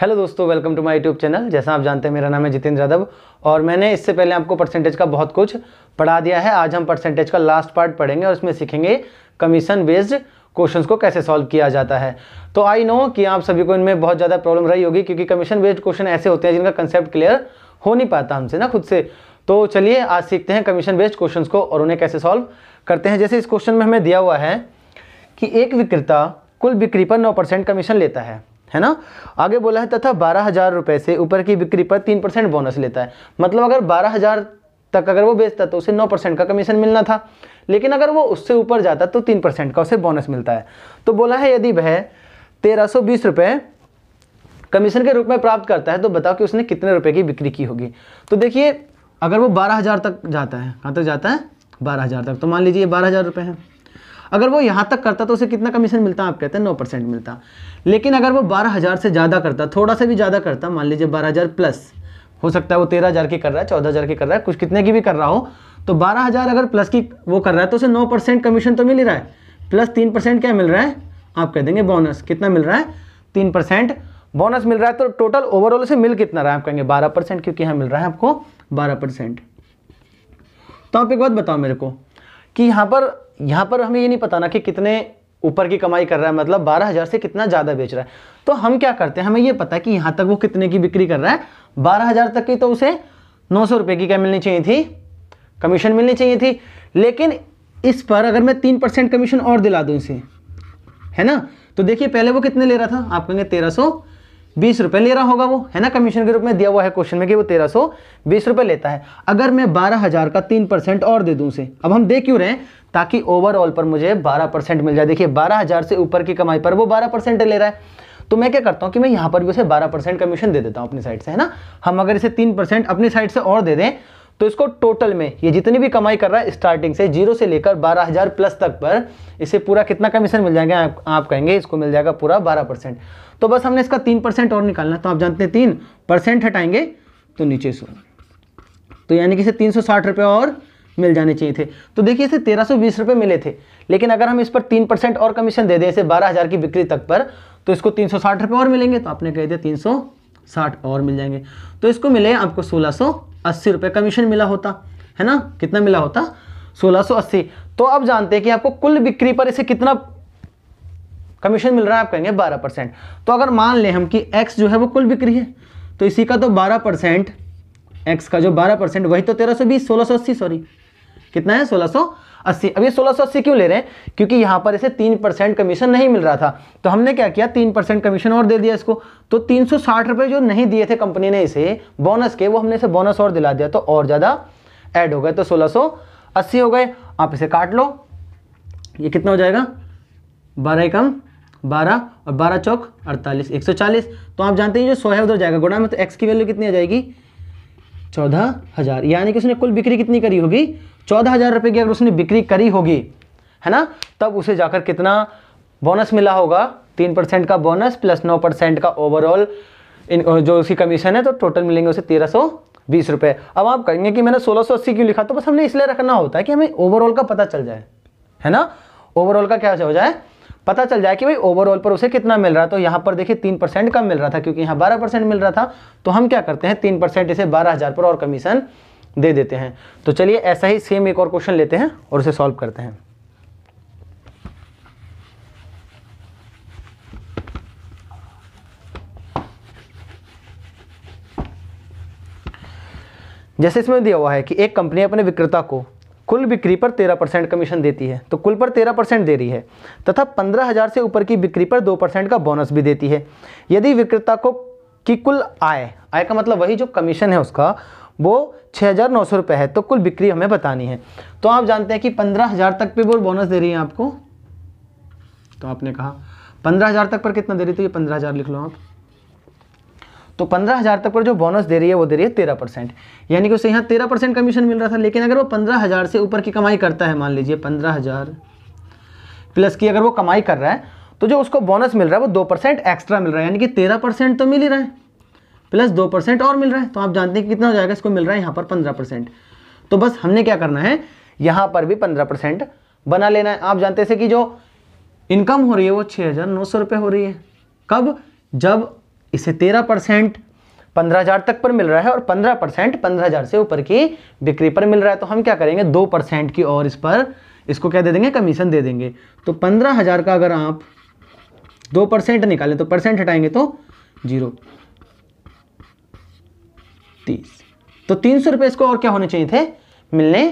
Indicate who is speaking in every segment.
Speaker 1: hello दोस्तों welcome to my YouTube channel जैसा आप जानते हैं मेरा नाम है जितेंद्र यादव और मैंने इससे पहले आपको परसेंटेज का बहुत कुछ पढ़ा दिया है आज हम परसेंटेज का लास्ट पार्ट पढ़ेंगे और इसमें सीखेंगे कमीशन बेस्ड क्वेश्चंस को कैसे सॉल्व किया जाता है तो आई नो कि आप सभी को इनमें बहुत ज़्यादा प्रॉब्लम रही होगी क्योंकि कमीशन बेस्ड क्वेश्चन ऐसे होते हैं जिनका कंसेप्ट क्लियर हो नहीं पाता हमसे ना खुद से तो चलिए आज सीखते हैं कमीशन बेस्ड क्वेश्चन को और उन्हें कैसे सॉल्व करते हैं जैसे इस क्वेश्चन में हमें दिया हुआ है कि एक विक्रेता कुल बिक्री पर नौ परसेंट कमीशन लेता है है ना आगे बोला है तथा बारह हज़ार रुपये से ऊपर की बिक्री पर तीन परसेंट बोनस लेता है मतलब अगर बारह हज़ार तक अगर वो बेचता तो उसे नौ परसेंट का कमीशन मिलना था लेकिन अगर वो उससे ऊपर जाता तो तीन परसेंट का उसे बोनस मिलता है तो बोला है यदि वह तेरह सौ बीस रुपये कमीशन के रूप में प्राप्त करता है तो बताओ कि उसने कितने रुपए की बिक्री की होगी तो देखिए अगर वो बारह हज़ार तक जाता है कहाँ तक जाता है बारह हज़ार तक तो मान लीजिए बारह हज़ार रुपये है अगर वो यहाँ तक करता तो उसे कितना कमीशन मिलता आप कहते हैं नौ परसेंट मिलता लेकिन अगर वो बारह हज़ार से ज़्यादा करता थोड़ा सा भी ज़्यादा करता मान लीजिए बारह हज़ार प्लस हो सकता है वो तेरह हज़ार की कर रहा है चौदह हज़ार की कर रहा है कुछ कितने की भी कर रहा हो तो बारह हज़ार अगर प्लस की वो कर रहा है तो उसे नौ परसेंट कमीशन तो मिल ही रहा है प्लस तीन परसेंट क्या मिल रहा है आप कह देंगे बोनस कितना मिल रहा है तीन परसेंट बोनस मिल रहा है तो टोटल ओवरऑल से मिल कितना रहा है आप कहेंगे बारह परसेंट क्योंकि यहाँ मिल रहा है आपको बारह परसेंट तो आप एक बात बताओ मेरे को कि यहाँ पर यहाँ पर हमें ये नहीं पता ना कि कितने ऊपर की कमाई कर रहा है मतलब बारह हज़ार से कितना ज़्यादा बेच रहा है तो हम क्या करते हैं हमें ये पता है कि यहाँ तक वो कितने की बिक्री कर रहा है बारह हज़ार तक की तो उसे नौ सौ की क्या मिलनी चाहिए थी कमीशन मिलनी चाहिए थी लेकिन इस पर अगर मैं तीन परसेंट कमीशन और दिला दूँ इसे है ना तो देखिए पहले वो कितने ले रहा था आप कहेंगे तेरह सौ बीस रुपये ले रहा होगा वो है ना कमीशन के रूप में दिया हुआ है क्वेश्चन में कि वो तेरह सौ बीस रुपये लेता है अगर मैं बारह हज़ार का तीन परसेंट और दे दूं उसे अब हम दे क्यों रहे हैं ताकि ओवरऑल पर मुझे 12 परसेंट मिल जाए देखिए 12000 से ऊपर की कमाई पर वो 12 परसेंट ले रहा है तो मैं क्या करता हूँ कि मैं यहाँ पर भी उसे 12 परसेंट कमीशन दे देता हूँ अपनी साइड से है ना हम अगर इसे तीन परसेंट अपनी साइड से और दे दें तो इसको टोटल में ये जितनी भी कमाई कर रहा है स्टार्टिंग से जीरो से लेकर बारह प्लस तक पर इसे पूरा कितना कमीशन मिल जाएगा आप, आप कहेंगे इसको मिल जाएगा पूरा बारह परसेंट तो बस हमने इसका तीन परसेंट और निकालना तो आप जानते हैं तीन परसेंट हटाएंगे तो नीचे सो तो यानी कि इसे तीन सौ और मिल जाने चाहिए थे तो देखिए इसे तेरह सौ बीस रुपये मिले थे लेकिन अगर हम इस पर तीन परसेंट और कमीशन दे दें इसे बारह हज़ार की बिक्री तक पर तो इसको तीन सौ साठ रुपये और मिलेंगे तो आपने कह दिया तीन सौ साठ और मिल जाएंगे तो इसको मिले आपको सोलह सौ अस्सी रुपये कमीशन मिला होता है ना कितना मिला होता सोलह सौ अस्सी तो अब जानते हैं कि आपको कुल बिक्री पर इसे कितना कमीशन मिल रहा है आप कहेंगे बारह परसेंट तो अगर मान लें हम कि एक्स जो है वो कुल बिक्री है तो इसी का तो बारह परसेंट एक्स का जो बारह परसेंट वही तो तेरह सौ बीस सोलह सौ अस्सी सॉरी कितना है सोलह सो अस्सी अब ये सोलह सो अस्सी क्यों ले रहे हैं क्योंकि यहाँ पर इसे तीन परसेंट कमीशन नहीं मिल रहा था तो हमने क्या किया तीन परसेंट कमीशन और दे दिया इसको तो तीन सौ साठ रुपए जो नहीं दिए थे कंपनी ने इसे बोनस के वो हमने इसे बोनस और दिला दिया तो और ज़्यादा ऐड हो गए तो सोलह सो अस्सी हो गए आप इसे काट लो ये कितना हो जाएगा बारह एकम बारह और बारह चौक अड़तालीस एक सौ चालीस तो आप जानते हैं जो सौ है उधर जाएगा गुणा में तो एक्स की वैल्यू कितनी आ जाएगी चौदह हज़ार यानी कि उसने कुल बिक्री कितनी करी होगी चौदह हज़ार रुपये की अगर उसने बिक्री करी होगी है ना तब उसे जाकर कितना बोनस मिला होगा तीन परसेंट का बोनस प्लस नौ परसेंट का ओवरऑल इन जो उसकी कमीशन है तो टोटल मिलेंगे उसे तेरह सौ बीस रुपये अब आप कहेंगे कि मैंने सोलह सौ अस्सी क्यों लिखा तो बस हमने इसलिए रखना होता है कि हमें ओवरऑल का पता चल जाए है ना ओवरऑल का क्या हो जाए पता चल जाए कि भाई ओवरऑल पर उसे कितना मिल रहा है तो यहाँ पर देखिए तीन परसेंट कम मिल रहा था क्योंकि यहाँ बारह परसेंट मिल रहा था तो हम क्या करते हैं तीन परसेंट इसे बारह हज़ार पर और कमीशन दे देते हैं तो चलिए ऐसा ही सेम एक और क्वेश्चन लेते हैं और उसे सॉल्व करते हैं जैसे इसमें दिया हुआ है कि एक कंपनी अपने विक्रेता को कुल बिक्री पर तेरह परसेंट कमीशन देती है तो कुल पर तेरह परसेंट दे रही है तथा पंद्रह हज़ार से ऊपर की बिक्री पर दो परसेंट का बोनस भी देती है यदि विक्रेता को की कुल आय आय का मतलब वही जो कमीशन है उसका वो छः हज़ार नौ सौ रुपये है तो कुल बिक्री हमें बतानी है तो आप जानते हैं कि पंद्रह हज़ार तक पर वो बोनस दे रही है आपको तो आपने कहा पंद्रह हज़ार तक पर कितना दे रही थी तो ये पंद्रह हज़ार लिख लो आप तो पंद्रह हज़ार तक पर जो बोनस दे रही है वो दे रही है तेरह परसेंट यानी कि उसे यहाँ तेरह परसेंट कमीशन मिल रहा था लेकिन अगर वो पंद्रह हज़ार से ऊपर की कमाई करता है मान लीजिए पंद्रह हज़ार प्लस की अगर वो कमाई कर रहा है तो जो उसको बोनस मिल रहा है वो दो परसेंट एक्स्ट्रा मिल रहा है यानी कि तेरह परसेंट तो मिल ही रहा है प्लस दो परसेंट और मिल रहा है तो आप जानते हैं कि कितना हो जाएगा इसको मिल रहा है यहाँ पर पंद्रह परसेंट तो बस हमने क्या करना है यहाँ पर भी पंद्रह परसेंट बना लेना है आप जानते थे कि जो इनकम हो रही है वो छः हज़ार नौ सौ रुपये हो रही है कब जब इसे तेरह परसेंट पंद्रह हज़ार तक पर मिल रहा है और पंद्रह परसेंट पंद्रह हज़ार से ऊपर की बिक्री पर मिल रहा है तो हम क्या करेंगे दो परसेंट की और इस पर इसको क्या दे देंगे कमीशन दे देंगे तो पंद्रह हज़ार का अगर आप दो परसेंट निकालें तो परसेंट हटाएंगे तो जीरो तीस तो तीन सौ रुपए इसको और क्या होने चाहिए थे मिलने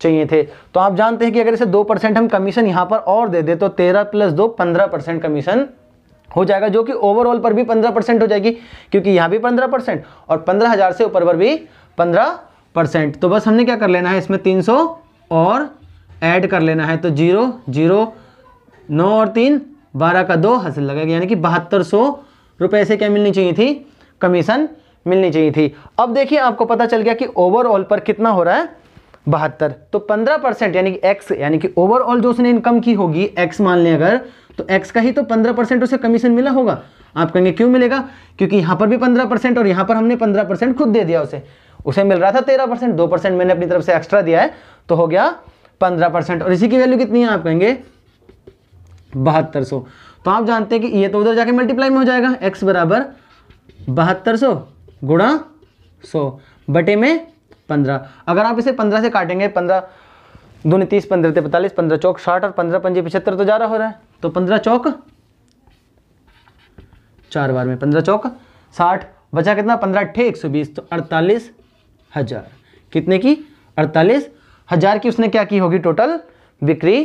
Speaker 1: चाहिए थे तो आप जानते हैं कि अगर इसे दो परसेंट हम कमीशन यहां पर और दे दे तो तेरह प्लस दो पंद्रह परसेंट कमीशन हो जाएगा जो कि ओवरऑल पर भी पंद्रह परसेंट हो जाएगी क्योंकि यहाँ भी पंद्रह परसेंट और पंद्रह हज़ार से ऊपर पर भी पंद्रह परसेंट तो बस हमने क्या कर लेना है इसमें तीन सौ और ऐड कर लेना है तो जीरो जीरो नौ और तीन बारह का दो हासिल लगेगा यानी कि बहत्तर सौ रुपए से क्या मिलनी चाहिए थी कमीशन मिलनी चाहिए थी अब देखिए आपको पता चल गया कि ओवरऑल पर कितना हो रहा है बहत्तर तो पंद्रह परसेंट यानी कि एक्स यानी कि ओवरऑल जो उसने इनकम की होगी एक्स मान लें अगर तो एक्स का ही तो पंद्रह परसेंट उसे कमीशन मिला होगा आप कहेंगे क्यों मिलेगा क्योंकि यहाँ पर भी पंद्रह परसेंट और यहाँ पर हमने पंद्रह परसेंट खुद दे दिया उसे उसे मिल रहा था तेरह परसेंट दो परसेंट मैंने अपनी तरफ से एक्स्ट्रा दिया है तो हो गया पंद्रह परसेंट और इसी की वैल्यू कितनी है आप कहेंगे बहत्तर सौ तो आप जानते हैं कि ये तो उधर जाके मल्टीप्लाई में हो जाएगा एक्स बराबर बहत्तर सौ गुणा सौ बटे में पंद्रह अगर आप इसे पंद्रह से काटेंगे पंद्रह दोनों तीस पंद्रह पैंतालीस पंद्रह चौक साठ और पंद्रह पंजे पिछहत्तर तो ज़्यादा हो रहा है तो पंद्रह चौक चार बार में पंद्रह चौक साठ बचा कितना पंद्रह अट्ठे एक सौ बीस तो अड़तालीस हज़ार कितने की अड़तालीस हज़ार की उसने क्या की होगी टोटल बिक्री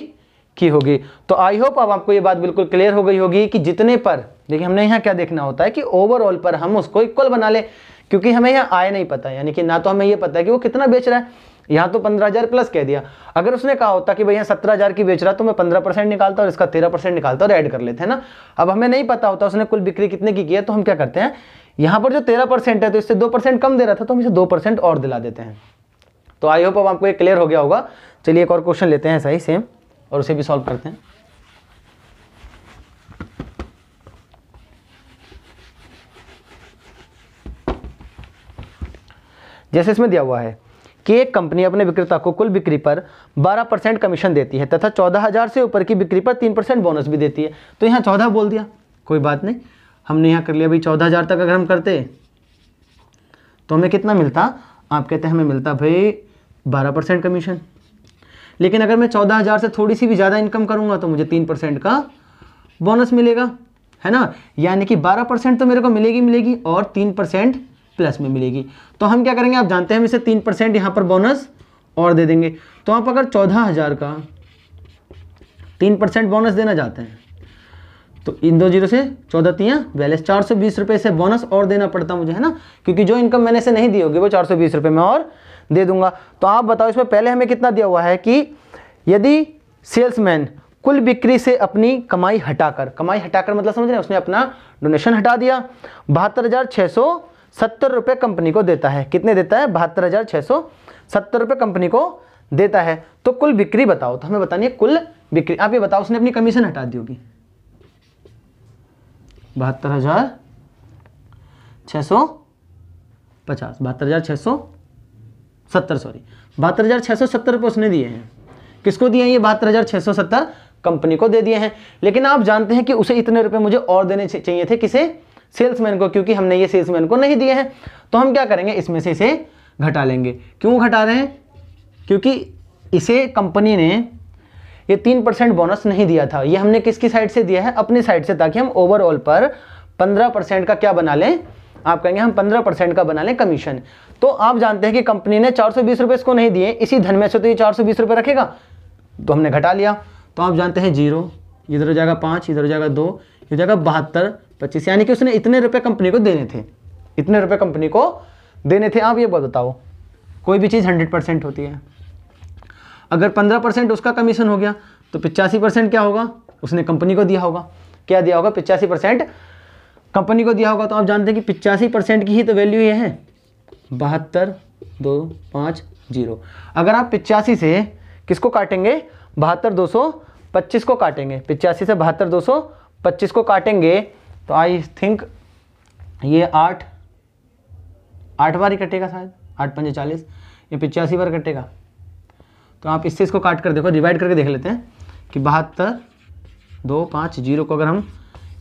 Speaker 1: की होगी तो आई होप अब आपको ये बात बिल्कुल क्लियर हो गई होगी कि जितने पर देखिए हमने यहाँ क्या देखना होता है कि ओवरऑल पर हम उसको इक्वल बना ले क्योंकि हमें यहाँ आय नहीं पता यानी कि ना तो हमें ये पता है कि वो कितना बेच रहा है यहां तो पंद्रह हज़ार प्लस कह दिया अगर उसने कहा होता कि भैया सत्रह हज़ार की बेच रहा तो मैं पंद्रह परसेंट निकालता और इसका तेरह परसेंट निकालता और ऐड कर लेते हैं ना अब हमें नहीं पता होता उसने कुल बिक्री कितने की किया तो हम क्या करते हैं यहां पर जो तेरह परसेंट है तो इससे दो परसेंट कम दे रहा था तो हम इसे दो परसेंट और दिला देते हैं तो आई होप अब आपको ये क्लियर हो गया होगा चलिए एक और क्वेश्चन लेते हैं सही सेम और उसे भी सॉल्व करते हैं जैसे इसमें दिया हुआ है कि एक कंपनी अपने विक्रेता को कुल बिक्री पर 12 परसेंट कमीशन देती है तथा 14000 से ऊपर की बिक्री पर 3 परसेंट बोनस भी देती है तो यहाँ 14 बोल दिया कोई बात नहीं हमने यहाँ कर लिया भाई चौदह तक अगर हम करते तो हमें कितना मिलता आप कहते हैं हमें मिलता भाई बारह परसेंट कमीशन लेकिन अगर मैं चौदह हज़ार से थोड़ी सी भी ज़्यादा इनकम करूँगा तो मुझे तीन परसेंट का बोनस मिलेगा है ना यानी कि बारह परसेंट तो मेरे को मिलेगी मिलेगी और तीन परसेंट प्लस में मिलेगी तो हम क्या करेंगे आप जानते हैं हम इसे तीन परसेंट यहाँ पर बोनस और दे देंगे तो आप अगर चौदह हज़ार का तीन परसेंट बोनस देना चाहते हैं तो इन दो जीरो से चौदह तीन बैलेंस चार सौ बीस रुपये से बोनस और देना पड़ता मुझे है ना क्योंकि जो इनकम मैंने इसे नहीं दी होगी वो चार सौ बीस रुपये में और दे दूंगा तो आप बताओ इसमें पहले हमें कितना दिया हुआ है कि यदि सेल्समैन कुल बिक्री से अपनी कमाई हटाकर कमाई हटाकर मतलब समझ रहे हैं उसने अपना डोनेशन हटा दिया बहत्तर हज़ार छः सौ सत्तर रुपये कंपनी को देता है कितने देता है बहत्तर हज़ार छः सौ सत्तर रुपये कंपनी को देता है तो कुल बिक्री बताओ तो हमें बतानी है कुल बिक्री आप ये बताओ उसने अपनी कमीशन हटा दी होगी बहत्तर हज़ार छः सौ पचास बहत्तर हज़ार छः सौ सत्तर सॉरी बहत्तर हज़ार छः सौ सत्तर रुपये उसने दिए हैं किसको दिए हैं ये बहत्तर हज़ार छः सौ सत्तर कंपनी को दे दिए हैं लेकिन आप जानते हैं कि उसे इतने रुपए मुझे और देने चाहिए थे किसे सेल्समैन को क्योंकि हमने ये सेल्समैन को नहीं दिए हैं तो हम क्या करेंगे इसमें से इसे घटा लेंगे क्यों घटा रहे हैं क्योंकि इसे कंपनी ने ये तीन परसेंट बोनस नहीं दिया था ये हमने किसकी साइड से दिया है अपनी साइड से ताकि हम ओवरऑल पर पंद्रह परसेंट का क्या बना लें आप कहेंगे हम पंद्रह परसेंट का बना लें कमीशन तो आप जानते हैं कि कंपनी ने चार सौ बीस रुपये इसको नहीं दिए इसी धन में से तो ये चार सौ बीस रुपये रखेगा तो हमने घटा लिया तो आप जानते हैं जीरो इधर हो जाएगा पाँच इधर हो जाएगा दो इधर हो जाएगा बहत्तर पच्चीस यानी कि उसने इतने रुपए कंपनी को देने थे इतने रुपए कंपनी को देने थे आप ये बताओ कोई भी चीज़ हंड्रेड परसेंट होती है अगर पंद्रह परसेंट उसका कमीशन हो गया तो पिचासी परसेंट क्या होगा उसने कंपनी को दिया होगा क्या दिया होगा पिचासी परसेंट कंपनी को दिया होगा तो आप जानते हैं कि पिचासी परसेंट की ही तो वैल्यू ये है बहत्तर दो पाँच जीरो अगर आप पिचासी से किसको काटेंगे बहत्तर दो सौ पच्चीस को काटेंगे पिचासी से बहत्तर दो सौ पच्चीस को काटेंगे तो आई थिंक ये आठ आठ बार ही कटेगा शायद आठ पंजे चालीस ये पिचासी बार कटेगा तो आप इससे इसको काट कर देखो डिवाइड करके देख लेते हैं कि बहत्तर दो पाँच जीरो को अगर हम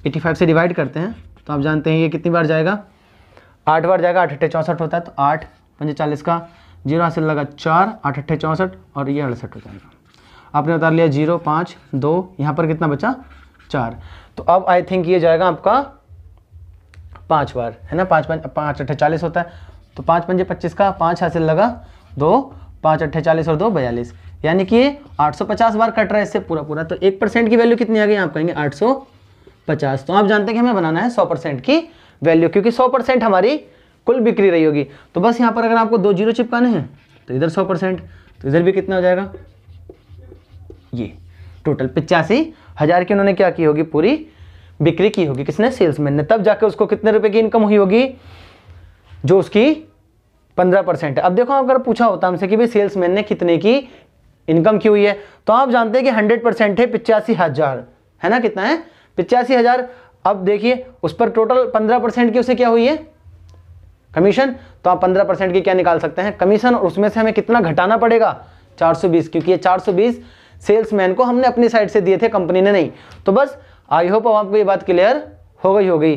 Speaker 1: 85 से डिवाइड करते हैं तो आप जानते हैं ये कितनी बार जाएगा आठ बार जाएगा आठ अट्ठे चौंसठ होता है तो आठ पंजे चालीस का जीरो हासिल लगा चार आठ अट्ठे चौंसठ और ये अड़सठ हो जाएगा आपने बता लिया जीरो पाँच दो यहाँ पर कितना बचा चार तो अब आई थिंक ये जाएगा आपका पांच बार है ना पांच पांच पांच अट्ठे चालीस होता है तो पांच पंजे पच्चीस का पांच हासिल लगा दो पांच अट्ठे चालीस और दो बयालीस यानी कि आठ सौ पचास बार कट रहा है इससे पूरा पूरा तो एक परसेंट की वैल्यू कितनी आ गई आप कहेंगे पचास तो आप जानते हैं कि हमें बनाना है सौ परसेंट की वैल्यू क्योंकि सौ परसेंट हमारी कुल बिक्री रही होगी तो बस यहाँ पर अगर आपको दो जीरो चिपकाने हैं तो इधर सौ परसेंट तो इधर भी कितना हो जाएगा ये टोटल पिचासी हज़ार की उन्होंने क्या की होगी पूरी बिक्री की होगी किसने सेल्समैन ने तब जाके उसको कितने रुपए की इनकम हुई होगी जो उसकी पंद्रह परसेंट है अब देखो अगर पूछा होता हमसे कि भाई सेल्समैन ने कितने की इनकम की हुई है तो आप जानते हैं कि हंड्रेड परसेंट है पिचासी हज़ार है ना कितना है पिचासी हज़ार अब देखिए उस पर टोटल पंद्रह परसेंट की उसे क्या हुई है कमीशन तो आप पंद्रह परसेंट की क्या निकाल सकते हैं कमीशन और उसमें से हमें कितना घटाना पड़ेगा बीस क्योंकि ये बीस सेल्समैन को हमने अपनी साइड से दिए थे कंपनी ने नहीं तो बस आई होप अब आपको ये बात क्लियर हो गई हो गई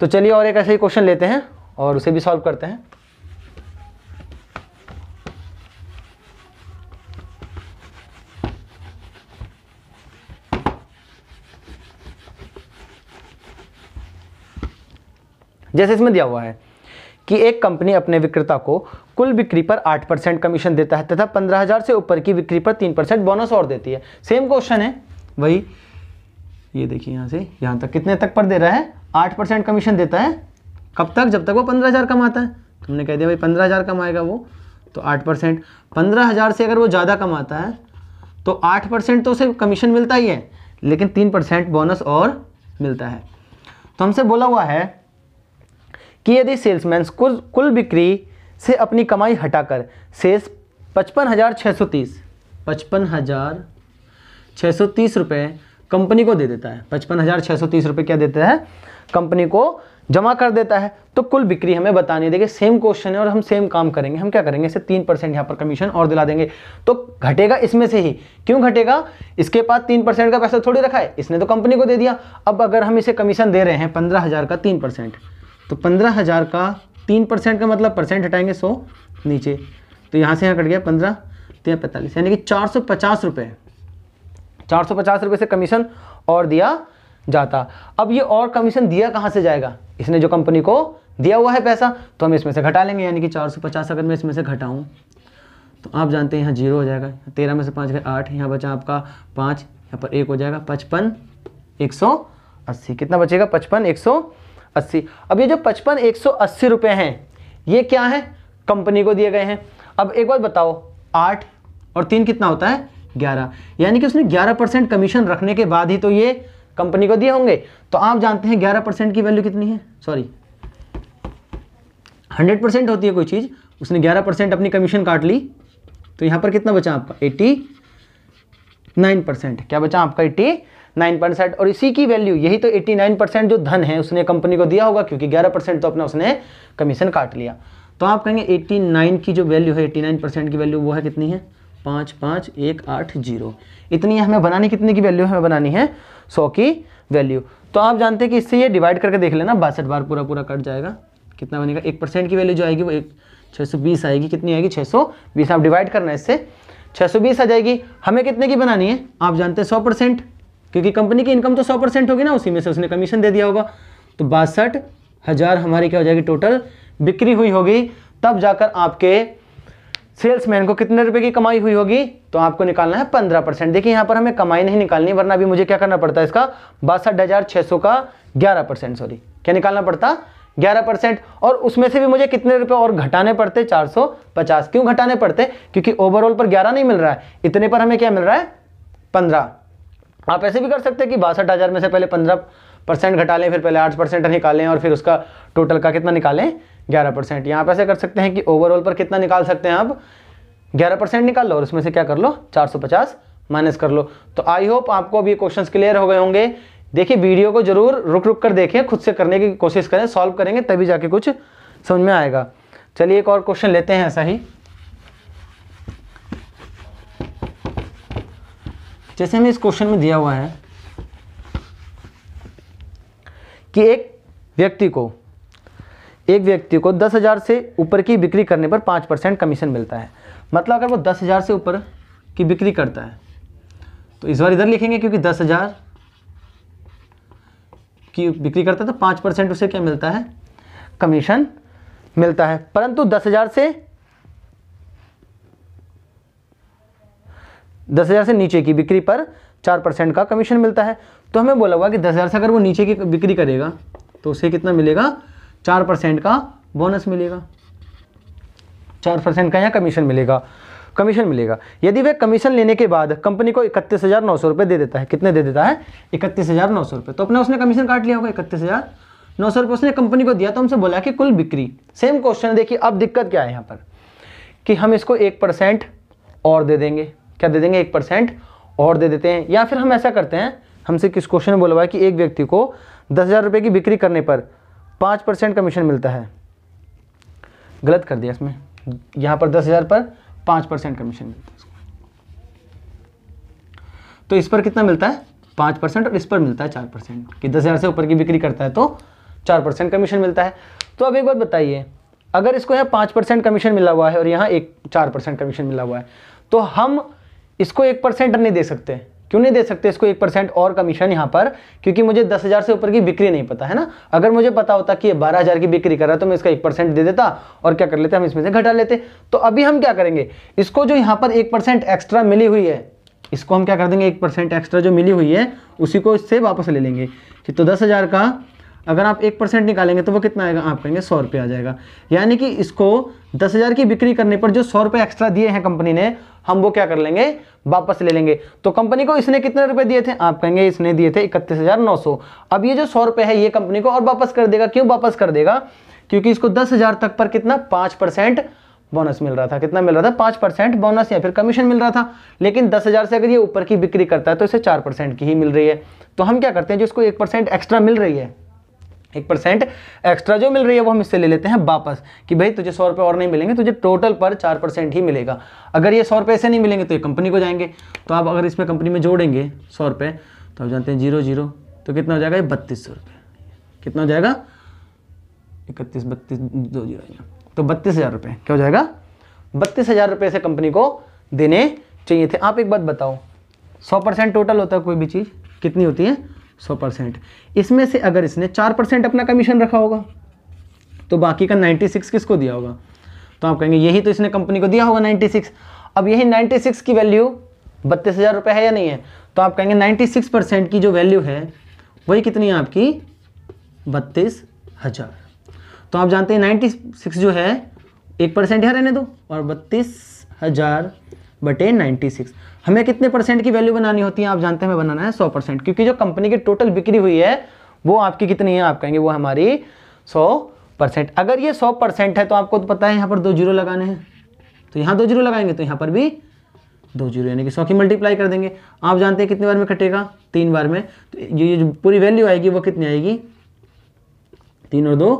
Speaker 1: तो चलिए और एक ऐसे ही क्वेश्चन लेते हैं और उसे भी सॉल्व करते हैं जैसे इसमें दिया हुआ है कि एक कंपनी अपने विक्रेता को कुल बिक्री पर आठ परसेंट कमीशन देता है तथा पंद्रह हज़ार से ऊपर की बिक्री पर तीन परसेंट बोनस और देती है सेम क्वेश्चन है वही ये देखिए यहाँ से यहाँ तक कितने तक पर दे रहा है आठ परसेंट कमीशन देता है कब तक जब तक वो पंद्रह हज़ार कमाता है तुमने कह दिया भाई पंद्रह हज़ार कमाएगा वो तो आठ परसेंट पंद्रह हज़ार से अगर वो ज़्यादा कमाता है तो आठ परसेंट तो उसे कमीशन मिलता ही है लेकिन तीन परसेंट बोनस और मिलता है तो हमसे बोला हुआ है कि यदि सेल्समैन कुल कुल बिक्री से अपनी कमाई हटाकर शेष पचपन हज़ार छः सौ तीस पचपन हज़ार छः सौ तीस रुपये कंपनी को दे देता है पचपन हज़ार छः सौ तीस रुपये क्या देता है कंपनी को जमा कर देता है तो कुल बिक्री हमें बतानी देखिए सेम क्वेश्चन है और हम सेम काम करेंगे हम क्या करेंगे इसे तीन परसेंट यहाँ पर कमीशन और दिला देंगे तो घटेगा इसमें से ही क्यों घटेगा इसके पास तीन परसेंट का पैसा थोड़ी रखा है इसने तो कंपनी को दे दिया अब अगर हम इसे कमीशन दे रहे हैं पंद्रह हज़ार का तीन परसेंट तो पंद्रह हज़ार का तीन परसेंट का मतलब परसेंट हटाएंगे सौ नीचे तो यहाँ से यहाँ कट गया पंद्रह तीन तो पैंतालीस यानी कि चार सौ पचास रुपये चार सौ पचास रुपये से कमीशन और दिया जाता अब ये और कमीशन दिया कहाँ से जाएगा इसने जो कंपनी को दिया हुआ है पैसा तो हम इसमें से घटा लेंगे यानी कि चार सौ पचास अगर मैं इसमें से घटाऊँ तो आप जानते हैं यहाँ जीरो हो जाएगा तेरह में से पाँच गए आठ यहाँ बचा आपका पाँच यहाँ पर एक हो जाएगा पचपन एक सौ अस्सी कितना बचेगा पचपन एक सौ अस्सी अब ये जो पचपन एक सौ अस्सी रुपये हैं ये क्या है कंपनी को दिए गए हैं अब एक बात बताओ आठ और तीन कितना होता है ग्यारह यानी कि उसने ग्यारह परसेंट कमीशन रखने के बाद ही तो ये कंपनी को दिए होंगे तो आप जानते हैं ग्यारह परसेंट की वैल्यू कितनी है सॉरी हंड्रेड परसेंट होती है कोई चीज़ उसने ग्यारह परसेंट अपनी कमीशन काट ली तो यहां पर कितना बचा आपका एट्टी नाइन परसेंट क्या बचा आपका एट्टी नाइन परसेंट और इसी की वैल्यू यही तो एट्टी नाइन परसेंट जो धन है उसने कंपनी को दिया होगा क्योंकि ग्यारह परसेंट तो अपना उसने कमीशन काट लिया तो आप कहेंगे एट्टी नाइन की जो वैल्यू है एट्टी नाइन परसेंट की वैल्यू वो है कितनी है पाँच पाँच एक आठ जीरो इतनी हमें बनानी कितने की वैल्यू हमें बनानी है सौ की वैल्यू तो आप जानते हैं कि इससे ये डिवाइड करके देख लेना बासठ बार पूरा पूरा कट जाएगा कितना बनेगा एक परसेंट की वैल्यू जो आएगी वो एक छः सौ बीस आएगी कितनी आएगी छः सौ बीस आप डिवाइड करना इससे छः सौ बीस आ जाएगी हमें कितने की बनानी है आप जानते हैं सौ परसेंट क्योंकि कंपनी की इनकम तो सौ परसेंट होगी ना उसी में से उसने कमीशन दे दिया होगा तो बासठ हज़ार हमारी क्या हो जाएगी टोटल बिक्री हुई होगी तब जाकर आपके सेल्समैन को कितने रुपए की कमाई हुई होगी तो आपको निकालना है पंद्रह परसेंट देखिए यहां पर हमें कमाई नहीं निकालनी वरना अभी मुझे क्या करना पड़ता है इसका बासठ हज़ार छह सौ का ग्यारह परसेंट सॉरी क्या निकालना पड़ता ग्यारह परसेंट और उसमें से भी मुझे कितने रुपए और घटाने पड़ते चार सौ पचास क्यों घटाने पड़ते क्योंकि ओवरऑल पर ग्यारह नहीं मिल रहा है इतने पर हमें क्या मिल रहा है पंद्रह आप ऐसे भी कर सकते हैं कि बासठ हज़ार में से पहले पंद्रह परसेंट घटा लें फिर पहले आठ परसेंट निकालें और फिर उसका टोटल का कितना निकालें ग्यारह परसेंट यहाँ पर ऐसे कर सकते हैं कि ओवरऑल पर कितना निकाल सकते हैं आप ग्यारह परसेंट निकाल लो और उसमें से क्या कर लो चार सौ पचास माइनस कर लो तो आई होप आपको अभी क्वेश्चन क्लियर हो गए होंगे देखिए वीडियो को जरूर रुक रुक कर देखें खुद से करने की कोशिश करें सॉल्व करेंगे तभी जाके कुछ समझ में आएगा चलिए एक और क्वेश्चन लेते हैं ऐसा ही जैसे हमें इस क्वेश्चन में दिया हुआ है कि एक व्यक्ति को एक व्यक्ति को दस हज़ार से ऊपर की बिक्री करने पर पांच परसेंट कमीशन मिलता है मतलब अगर वो दस हज़ार से ऊपर की बिक्री करता है तो इस बार इधर लिखेंगे क्योंकि दस हज़ार की बिक्री करता है तो पांच परसेंट उसे क्या मिलता है कमीशन मिलता है परंतु दस हज़ार से दस हज़ार से नीचे की बिक्री पर चार परसेंट का कमीशन मिलता है तो हमें बोला हुआ कि दस हज़ार से अगर वो नीचे की बिक्री करेगा तो उसे कितना मिलेगा चार परसेंट का बोनस मिलेगा चार परसेंट का यहाँ कमीशन मिलेगा कमीशन मिलेगा यदि वह कमीशन लेने के बाद कंपनी को इकतीस हज़ार नौ सौ रुपये दे देता है कितने दे देता है इकतीस हज़ार नौ सौ रुपये तो अपना उसने कमीशन काट लिया होगा इकतीस हज़ार नौ सौ रुपये उसने कंपनी को दिया तो हमसे बोला कि कुल बिक्री सेम क्वेश्चन देखिए अब दिक्कत क्या है यहाँ पर कि हम इसको एक परसेंट और दे देंगे क्या दे देंगे एक परसेंट और दे देते हैं या फिर हम ऐसा करते हैं हमसे किस क्वेश्चन बोला हुआ है कि एक व्यक्ति को दस हज़ार रुपये की बिक्री करने पर पाँच परसेंट कमीशन मिलता है गलत कर दिया इसमें यहाँ पर दस हज़ार पर पाँच परसेंट कमीशन मिलता है तो इस पर कितना मिलता है पाँच परसेंट और इस पर मिलता है चार परसेंट कि दस हज़ार से ऊपर की बिक्री करता है तो चार परसेंट कमीशन मिलता है तो अब एक बात बताइए अगर इसको यहाँ पाँच परसेंट कमीशन मिला हुआ है और यहाँ एक चार परसेंट कमीशन मिला हुआ है तो हम इसको एक परसेंट नहीं दे सकते क्यों नहीं दे सकते इसको एक परसेंट और कमीशन यहाँ पर क्योंकि मुझे दस हज़ार से ऊपर की बिक्री नहीं पता है ना अगर मुझे पता होता कि ये बारह हज़ार की बिक्री कर रहा है तो मैं इसका एक परसेंट दे देता और क्या कर लेते हम इसमें से घटा लेते तो अभी हम क्या करेंगे इसको जो यहाँ पर एक परसेंट एक्स्ट्रा मिली हुई है इसको हम क्या कर देंगे एक परसेंट एक्स्ट्रा जो मिली हुई है उसी को इससे वापस ले लेंगे तो दस हज़ार का अगर आप एक परसेंट निकालेंगे तो वो कितना आएगा आप कहेंगे सौ रुपये आ जाएगा यानी कि इसको दस हज़ार की बिक्री करने पर जो सौ रुपये एक्स्ट्रा दिए हैं कंपनी ने हम वो क्या कर लेंगे वापस ले लेंगे तो कंपनी को इसने कितने रुपए दिए थे आप कहेंगे इसने दिए थे इकतीस हज़ार नौ सौ अब ये जो सौ रुपये है ये कंपनी को और वापस कर देगा क्यों वापस कर देगा क्योंकि इसको दस हज़ार तक पर कितना पाँच परसेंट बोनस मिल रहा था कितना मिल रहा था पाँच परसेंट बोनस या फिर कमीशन मिल रहा था लेकिन दस हज़ार से अगर ये ऊपर की बिक्री करता है तो इसे चार परसेंट की ही मिल रही है तो हम क्या करते हैं जो इसको एक परसेंट एक्स्ट्रा मिल रही है एक परसेंट एक्स्ट्रा जो मिल रही है वो हम इससे ले लेते हैं वापस कि भाई तुझे सौ रुपये और नहीं मिलेंगे तुझे टोटल पर चार परसेंट ही मिलेगा अगर ये सौ रुपये ऐसे नहीं मिलेंगे तो ये कंपनी को जाएंगे तो आप अगर इसमें कंपनी में जोड़ेंगे सौ रुपये तो आप जानते हैं जीरो जीरो तो कितना हो जाएगा ये बत्तीस सौ रुपये कितना हो जाएगा इकतीस बत्तीस दो जीरो तो बत्तीस हज़ार रुपये क्या हो जाएगा बत्तीस हज़ार रुपये से कंपनी को देने चाहिए थे आप एक बात बताओ सौ परसेंट टोटल होता है कोई भी चीज़ कितनी होती है सौ परसेंट इसमें से अगर इसने चार परसेंट अपना कमीशन रखा होगा तो बाकी का नाइन्टी सिक्स किसको दिया होगा तो आप कहेंगे यही तो इसने कंपनी को दिया होगा नाइन्टी सिक्स अब यही नाइन्टी सिक्स की वैल्यू बत्तीस हज़ार रुपये है या नहीं है तो आप कहेंगे नाइन्टी सिक्स परसेंट की जो वैल्यू है वही कितनी है आपकी बत्तीस हज़ार तो आप जानते हैं नाइन्टी सिक्स जो है एक परसेंट यहाँ रहने दो और बत्तीस हज़ार बटे नाइन्टी सिक्स हमें कितने परसेंट की वैल्यू बनानी होती है आप जानते हैं हमें बनाना है सौ परसेंट क्योंकि जो कंपनी की टोटल बिक्री हुई है वो आपकी कितनी है आप कहेंगे वो हमारी सौ परसेंट अगर ये सौ परसेंट है तो आपको तो पता है यहाँ पर दो जीरो लगाने हैं तो यहाँ दो जीरो लगाएंगे तो यहाँ पर भी दो जीरो यानी कि सौ की मल्टीप्लाई कर देंगे आप जानते हैं कितने बार में कटेगा तीन बार में तो ये जो पूरी वैल्यू आएगी वो कितनी आएगी तीन और दो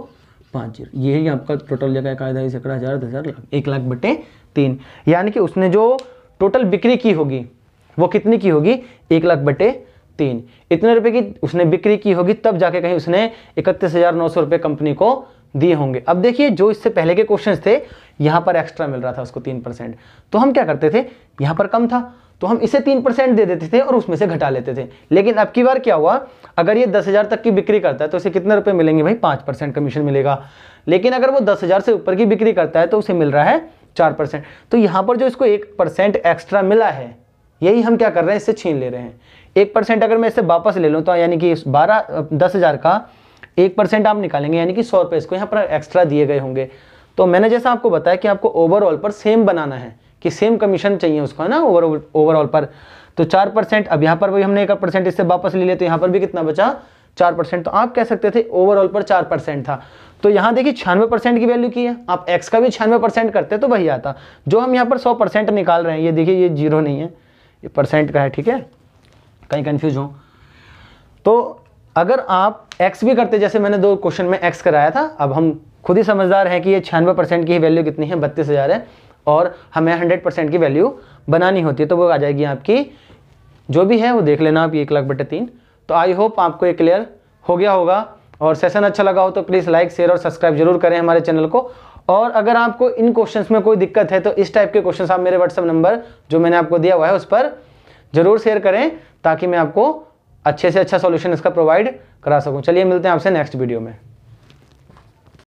Speaker 1: पाँच जीरो यही आपका टोटल जगह कायदा सैकड़ा हज़ार दस हज़ार लाख एक लाख बटे तीन यानी कि उसने जो टोटल बिक्री की होगी वो कितनी की होगी एक लाख बटे तीन इतने रुपए की उसने बिक्री की होगी तब जाके कहीं उसने इकतीस हज़ार नौ सौ रुपये कंपनी को दिए होंगे अब देखिए जो इससे पहले के क्वेश्चंस थे यहां पर एक्स्ट्रा मिल रहा था उसको तीन परसेंट तो हम क्या करते थे यहां पर कम था तो हम इसे तीन परसेंट दे देते थे और उसमें से घटा लेते थे लेकिन अब की बार क्या हुआ अगर ये दस हज़ार तक की बिक्री करता है तो उसे कितने रुपए मिलेंगे भाई पाँच परसेंट कमीशन मिलेगा लेकिन अगर वो दस हज़ार से ऊपर की बिक्री करता है तो उसे मिल रहा है चार परसेंट तो यहाँ पर जो इसको एक परसेंट एक्स्ट्रा मिला है यही हम क्या कर रहे हैं इससे छीन ले रहे हैं एक परसेंट अगर मैं इसे वापस ले लूँ तो यानी कि बारह दस हज़ार का एक परसेंट आप निकालेंगे यानी कि सौ रुपये इसको यहाँ पर एक्स्ट्रा दिए गए होंगे तो मैंने जैसा आपको बताया कि आपको ओवरऑल पर सेम बनाना है कि सेम कमीशन चाहिए है ना ओवरऑल ओवरऑल पर तो चार परसेंट अब यहाँ पर भी हमने एक परसेंट इससे वापस ले लिया तो यहाँ पर भी कितना बचा चार परसेंट तो आप कह सकते थे ओवरऑल पर चार परसेंट था तो यहाँ देखिए छियानवे परसेंट की वैल्यू की है आप एक्स का भी छियानवे परसेंट करते तो वही आता जो हम यहाँ पर सौ परसेंट निकाल रहे हैं ये देखिए ये जीरो नहीं है ये परसेंट का है ठीक है कहीं कन्फ्यूज हो तो अगर आप एक्स भी करते जैसे मैंने दो क्वेश्चन में एक्स कराया था अब हम खुद ही समझदार हैं कि ये छियानवे परसेंट की वैल्यू कितनी है बत्तीस हज़ार है और हमें हंड्रेड परसेंट की वैल्यू बनानी होती है तो वो आ जाएगी आपकी जो भी है वो देख लेना आप एक लाख बटे तीन तो आई होप आपको ये क्लियर हो गया होगा और सेशन अच्छा लगा हो तो प्लीज़ लाइक शेयर और सब्सक्राइब जरूर करें हमारे चैनल को और अगर आपको इन क्वेश्चंस में कोई दिक्कत है तो इस टाइप के क्वेश्चंस आप मेरे व्हाट्सअप नंबर जो मैंने आपको दिया हुआ है उस पर ज़रूर शेयर करें ताकि मैं आपको अच्छे से अच्छा सॉल्यूशन इसका प्रोवाइड करा सकूं चलिए मिलते हैं आपसे नेक्स्ट वीडियो में